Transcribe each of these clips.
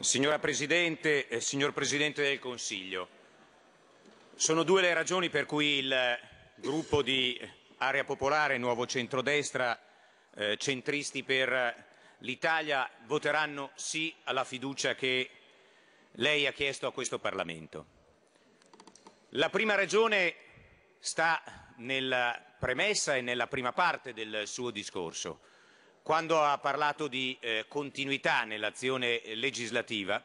Signora Presidente, eh, signor Presidente del Consiglio, sono due le ragioni per cui il eh, gruppo di Area Popolare, Nuovo Centrodestra, eh, Centristi per eh, l'Italia voteranno sì alla fiducia che lei ha chiesto a questo Parlamento. La prima ragione sta nella premessa e nella prima parte del suo discorso quando ha parlato di eh, continuità nell'azione legislativa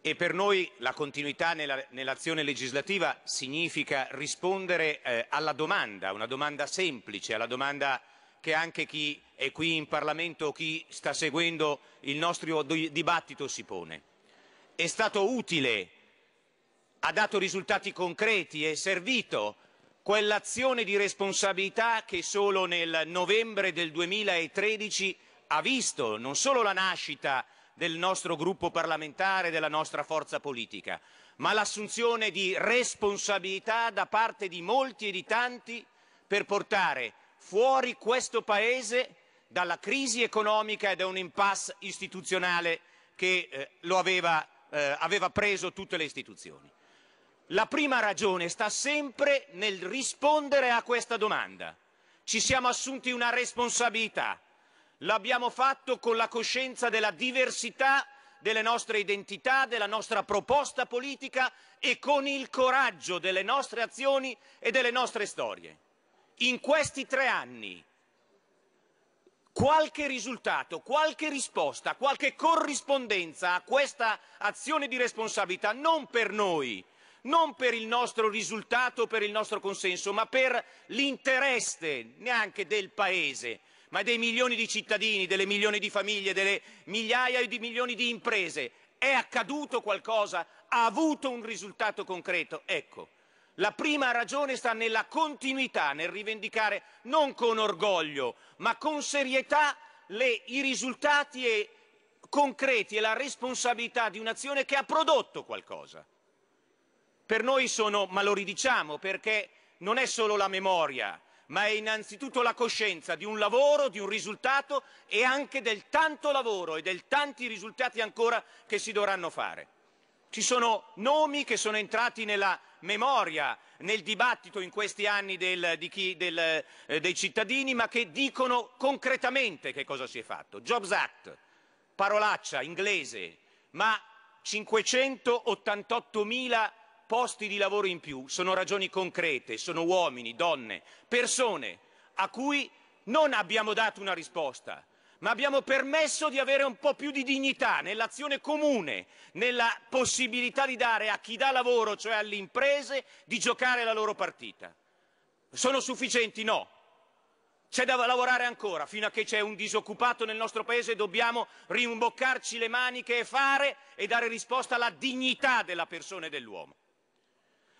e per noi la continuità nell'azione nell legislativa significa rispondere eh, alla domanda, una domanda semplice, alla domanda che anche chi è qui in Parlamento o chi sta seguendo il nostro dibattito si pone. È stato utile, ha dato risultati concreti, è servito quell'azione di responsabilità che solo nel novembre del 2013 ha visto non solo la nascita del nostro gruppo parlamentare, della nostra forza politica, ma l'assunzione di responsabilità da parte di molti e di tanti per portare fuori questo Paese dalla crisi economica e da un impasse istituzionale che eh, lo aveva, eh, aveva preso tutte le istituzioni. La prima ragione sta sempre nel rispondere a questa domanda. Ci siamo assunti una responsabilità, l'abbiamo fatto con la coscienza della diversità delle nostre identità, della nostra proposta politica e con il coraggio delle nostre azioni e delle nostre storie. In questi tre anni qualche risultato, qualche risposta, qualche corrispondenza a questa azione di responsabilità, non per noi, non per il nostro risultato, per il nostro consenso, ma per l'interesse neanche del Paese, ma dei milioni di cittadini, delle milioni di famiglie, delle migliaia di milioni di imprese. È accaduto qualcosa? Ha avuto un risultato concreto? Ecco, la prima ragione sta nella continuità, nel rivendicare non con orgoglio, ma con serietà le, i risultati e concreti e la responsabilità di un'azione che ha prodotto qualcosa per noi sono, ma lo ridiciamo, perché non è solo la memoria, ma è innanzitutto la coscienza di un lavoro, di un risultato e anche del tanto lavoro e del tanti risultati ancora che si dovranno fare. Ci sono nomi che sono entrati nella memoria, nel dibattito in questi anni del, chi, del, eh, dei cittadini, ma che dicono concretamente che cosa si è fatto. Jobs Act, parolaccia inglese, ma 588 mila posti di lavoro in più sono ragioni concrete, sono uomini, donne, persone a cui non abbiamo dato una risposta, ma abbiamo permesso di avere un po' più di dignità nell'azione comune, nella possibilità di dare a chi dà lavoro, cioè alle imprese, di giocare la loro partita. Sono sufficienti? No. C'è da lavorare ancora, fino a che c'è un disoccupato nel nostro Paese dobbiamo rimboccarci le maniche e fare e dare risposta alla dignità della persona e dell'uomo.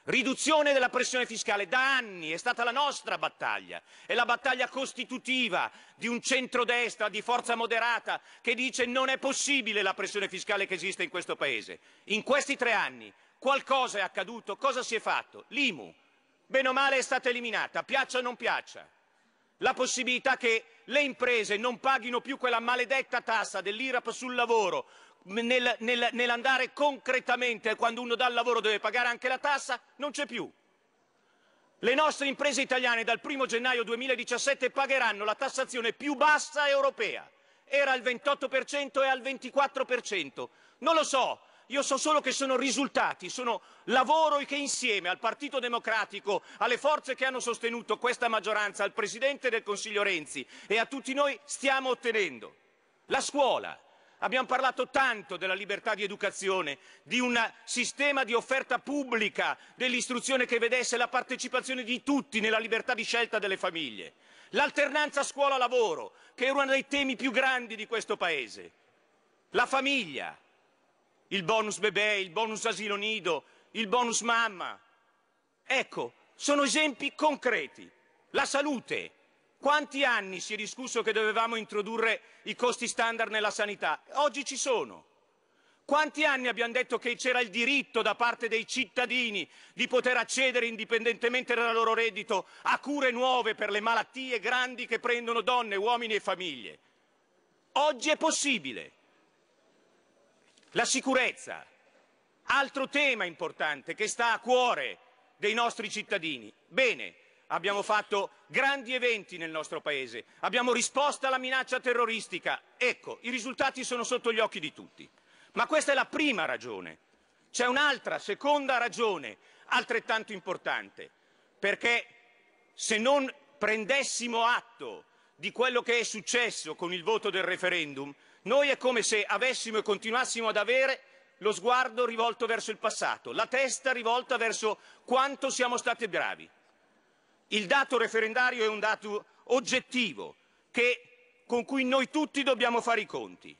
Riduzione della pressione fiscale da anni è stata la nostra battaglia, è la battaglia costitutiva di un centrodestra di forza moderata che dice non è possibile la pressione fiscale che esiste in questo Paese. In questi tre anni qualcosa è accaduto, cosa si è fatto? L'IMU, bene o male, è stata eliminata, piaccia o non piaccia. La possibilità che le imprese non paghino più quella maledetta tassa dell'IRAP sul lavoro nel, nel, nell'andare concretamente quando uno dà il lavoro deve pagare anche la tassa, non c'è più. Le nostre imprese italiane dal 1 gennaio 2017 pagheranno la tassazione più bassa europea. Era al 28% e al 24%. Non lo so, io so solo che sono risultati, sono lavoro che insieme al Partito Democratico, alle forze che hanno sostenuto questa maggioranza, al Presidente del Consiglio Renzi e a tutti noi stiamo ottenendo. La scuola, Abbiamo parlato tanto della libertà di educazione, di un sistema di offerta pubblica dell'istruzione che vedesse la partecipazione di tutti nella libertà di scelta delle famiglie. L'alternanza scuola-lavoro, che era uno dei temi più grandi di questo Paese. La famiglia, il bonus bebè, il bonus asilo nido, il bonus mamma. Ecco, sono esempi concreti. La salute, quanti anni si è discusso che dovevamo introdurre i costi standard nella sanità? Oggi ci sono. Quanti anni abbiamo detto che c'era il diritto da parte dei cittadini di poter accedere, indipendentemente dal loro reddito, a cure nuove per le malattie grandi che prendono donne, uomini e famiglie? Oggi è possibile. La sicurezza, altro tema importante che sta a cuore dei nostri cittadini. Bene, Abbiamo fatto grandi eventi nel nostro Paese, abbiamo risposto alla minaccia terroristica. Ecco, i risultati sono sotto gli occhi di tutti. Ma questa è la prima ragione. C'è un'altra, seconda ragione, altrettanto importante, perché se non prendessimo atto di quello che è successo con il voto del referendum, noi è come se avessimo e continuassimo ad avere lo sguardo rivolto verso il passato, la testa rivolta verso quanto siamo stati bravi. Il dato referendario è un dato oggettivo che, con cui noi tutti dobbiamo fare i conti.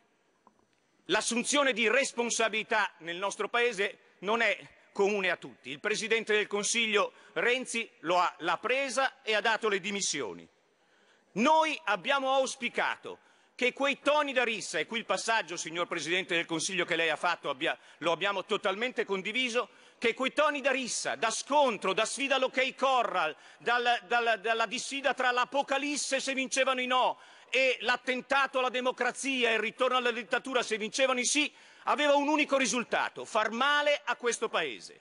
L'assunzione di responsabilità nel nostro Paese non è comune a tutti. Il Presidente del Consiglio Renzi lo ha, l'ha presa e ha dato le dimissioni. Noi abbiamo auspicato che quei toni da rissa, e qui il passaggio, signor Presidente del Consiglio, che lei ha fatto abbia, lo abbiamo totalmente condiviso, che quei toni da rissa, da scontro, da sfida all'ok corral, dal, dal, dalla dissida tra l'apocalisse se vincevano i no e l'attentato alla democrazia e il ritorno alla dittatura se vincevano i sì, aveva un unico risultato, far male a questo Paese.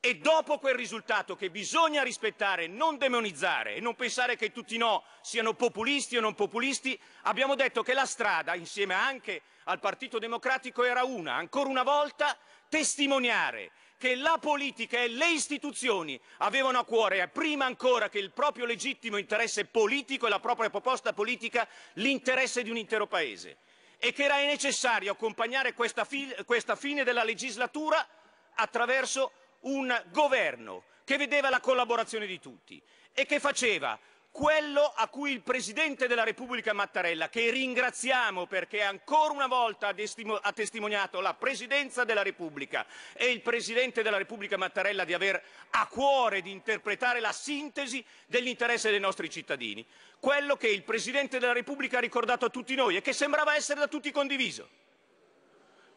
E dopo quel risultato che bisogna rispettare, non demonizzare e non pensare che tutti i no siano populisti o non populisti, abbiamo detto che la strada, insieme anche al Partito Democratico, era una, ancora una volta, testimoniare che la politica e le istituzioni avevano a cuore, prima ancora che il proprio legittimo interesse politico e la propria proposta politica, l'interesse di un intero Paese e che era necessario accompagnare questa, questa fine della legislatura attraverso un governo che vedeva la collaborazione di tutti e che faceva quello a cui il Presidente della Repubblica Mattarella, che ringraziamo perché ancora una volta ha testimoniato la Presidenza della Repubblica e il Presidente della Repubblica Mattarella di aver a cuore di interpretare la sintesi dell'interesse dei nostri cittadini, quello che il Presidente della Repubblica ha ricordato a tutti noi e che sembrava essere da tutti condiviso,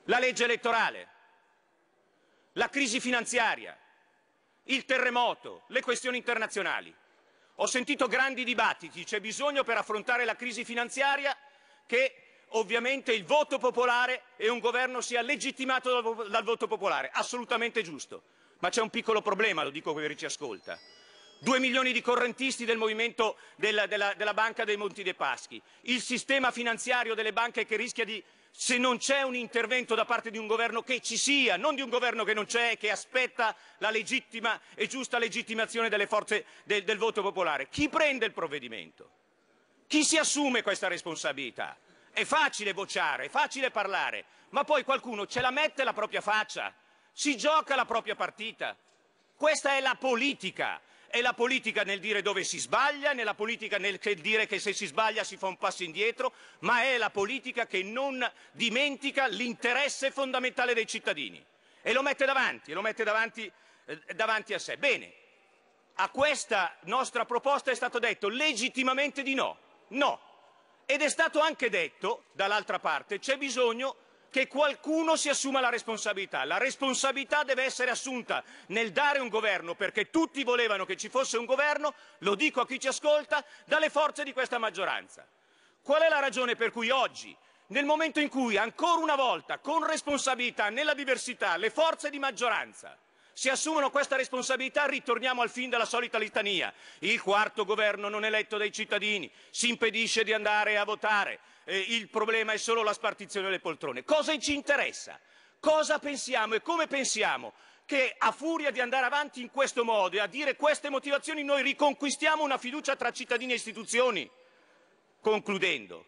la legge elettorale la crisi finanziaria, il terremoto, le questioni internazionali. Ho sentito grandi dibattiti, c'è bisogno per affrontare la crisi finanziaria che ovviamente il voto popolare e un governo sia legittimato dal, voto popolare, assolutamente giusto. Ma c'è un piccolo problema, lo dico per chi ci ascolta. Due milioni di correntisti del movimento della, della, della Banca dei Monti dei Paschi, il sistema finanziario delle banche che rischia di se non c'è un intervento da parte di un governo che ci sia, non di un governo che non c'è e che aspetta la legittima e giusta legittimazione delle forze del, del voto popolare. Chi prende il provvedimento? Chi si assume questa responsabilità? È facile vociare, è facile parlare, ma poi qualcuno ce la mette la propria faccia, si gioca la propria partita. Questa è la politica è la politica nel dire dove si sbaglia, nella politica nel dire che se si sbaglia si fa un passo indietro, ma è la politica che non dimentica l'interesse fondamentale dei cittadini e lo mette davanti, lo mette davanti, eh, davanti a sé. Bene, a questa nostra proposta è stato detto legittimamente di no, no. Ed è stato anche detto, dall'altra parte, c'è bisogno che qualcuno si assuma la responsabilità. La responsabilità deve essere assunta nel dare un governo, perché tutti volevano che ci fosse un governo, lo dico a chi ci ascolta, dalle forze di questa maggioranza. Qual è la ragione per cui oggi, nel momento in cui ancora una volta, con responsabilità nella diversità, le forze di maggioranza si assumono questa responsabilità, ritorniamo al fin della solita litania. Il quarto governo non eletto dai cittadini si impedisce di andare a votare eh, il problema è solo la spartizione delle poltrone. Cosa ci interessa? Cosa pensiamo e come pensiamo che a furia di andare avanti in questo modo e a dire queste motivazioni noi riconquistiamo una fiducia tra cittadini e istituzioni? Concludendo,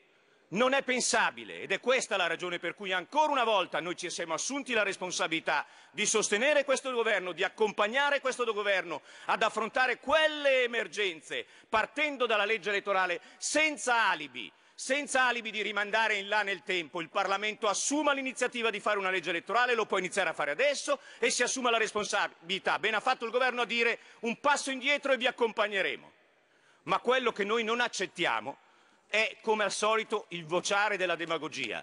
non è pensabile, ed è questa la ragione per cui ancora una volta noi ci siamo assunti la responsabilità di sostenere questo governo, di accompagnare questo governo ad affrontare quelle emergenze partendo dalla legge elettorale senza alibi senza alibi di rimandare in là nel tempo, il Parlamento assuma l'iniziativa di fare una legge elettorale, lo può iniziare a fare adesso e si assuma la responsabilità. Ben ha fatto il governo a dire un passo indietro e vi accompagneremo. Ma quello che noi non accettiamo è, come al solito, il vociare della demagogia.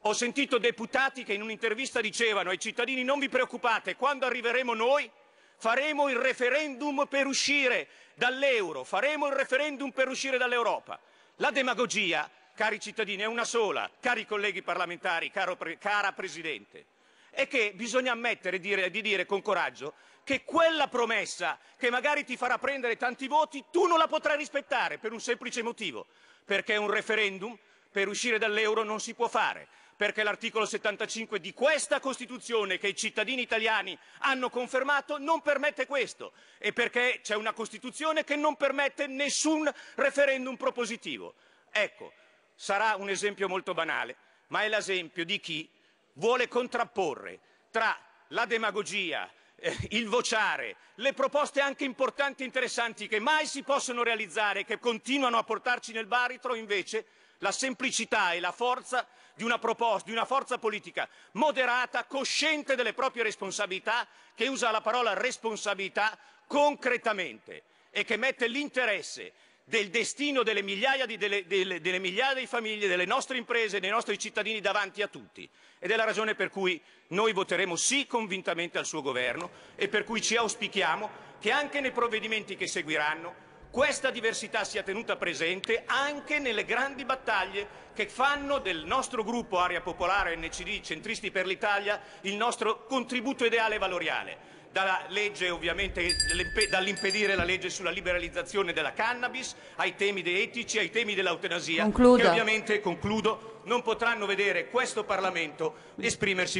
Ho sentito deputati che in un'intervista dicevano ai cittadini non vi preoccupate, quando arriveremo noi faremo il referendum per uscire dall'euro, faremo il referendum per uscire dall'Europa. La demagogia, cari cittadini, è una sola, cari colleghi parlamentari, pre cara Presidente, è che bisogna ammettere dire, di dire con coraggio che quella promessa che magari ti farà prendere tanti voti tu non la potrai rispettare per un semplice motivo, perché un referendum per uscire dall'euro non si può fare perché l'articolo 75 di questa Costituzione che i cittadini italiani hanno confermato non permette questo e perché c'è una Costituzione che non permette nessun referendum propositivo. Ecco, sarà un esempio molto banale, ma è l'esempio di chi vuole contrapporre tra la demagogia, eh, il vociare, le proposte anche importanti e interessanti che mai si possono realizzare, e che continuano a portarci nel baritro, invece la semplicità e la forza di una proposta, di una forza politica moderata, cosciente delle proprie responsabilità, che usa la parola responsabilità concretamente e che mette l'interesse del destino delle migliaia di, delle, delle, delle migliaia di famiglie, delle nostre imprese, dei nostri cittadini davanti a tutti. Ed è la ragione per cui noi voteremo sì convintamente al suo governo e per cui ci auspichiamo che anche nei provvedimenti che seguiranno questa diversità sia tenuta presente anche nelle grandi battaglie che fanno del nostro gruppo Aria Popolare NCD Centristi per l'Italia il nostro contributo ideale e valoriale. Dalla legge ovviamente dall'impedire la legge sulla liberalizzazione della cannabis ai temi etici, ai temi dell'eutanasia, che ovviamente concludo non potranno vedere questo Parlamento esprimersi